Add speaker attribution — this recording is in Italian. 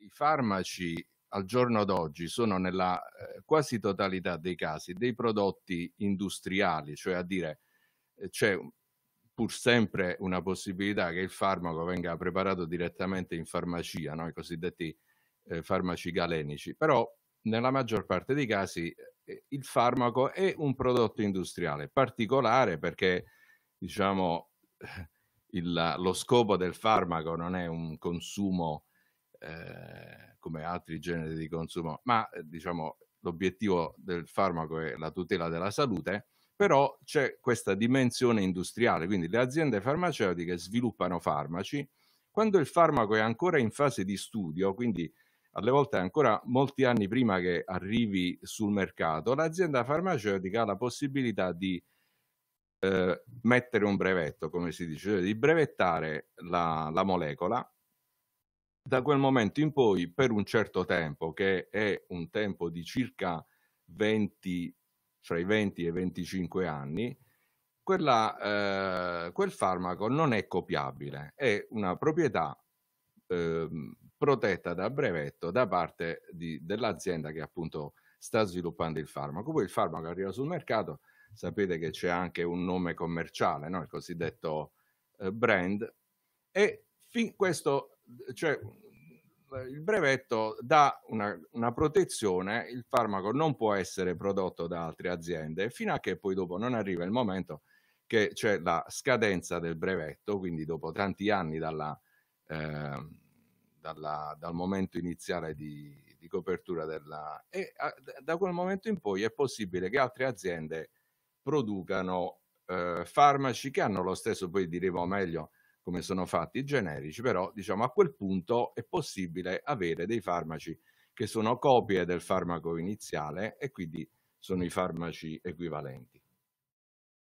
Speaker 1: i farmaci al giorno d'oggi sono nella eh, quasi totalità dei casi dei prodotti industriali, cioè a dire eh, c'è pur sempre una possibilità che il farmaco venga preparato direttamente in farmacia, no? i cosiddetti eh, farmaci galenici, però nella maggior parte dei casi eh, il farmaco è un prodotto industriale particolare perché diciamo il, lo scopo del farmaco non è un consumo eh, come altri generi di consumo, ma eh, diciamo l'obiettivo del farmaco è la tutela della salute, però c'è questa dimensione industriale, quindi le aziende farmaceutiche sviluppano farmaci, quando il farmaco è ancora in fase di studio, quindi alle volte ancora molti anni prima che arrivi sul mercato, l'azienda farmaceutica ha la possibilità di eh, mettere un brevetto, come si dice, cioè di brevettare la, la molecola da quel momento in poi, per un certo tempo, che è un tempo di circa 20, tra i 20 e i 25 anni, quella, eh, quel farmaco non è copiabile, è una proprietà eh, protetta da brevetto da parte di, dell'azienda che appunto sta sviluppando il farmaco. Poi il farmaco arriva sul mercato, sapete che c'è anche un nome commerciale, no? il cosiddetto eh, brand, e fin questo cioè eh, il brevetto dà una, una, protezione, il farmaco non può essere prodotto da altre aziende fino a che poi dopo non arriva il momento che c'è la scadenza del brevetto, quindi dopo tanti anni dalla, eh, dalla, dal momento iniziale di, di copertura della... e a, da quel momento in poi è possibile che altre aziende producano eh, farmaci che hanno lo stesso, poi diremo meglio, come sono fatti i generici, però diciamo a quel punto è possibile avere dei farmaci che sono copie del farmaco iniziale e quindi sono i farmaci equivalenti.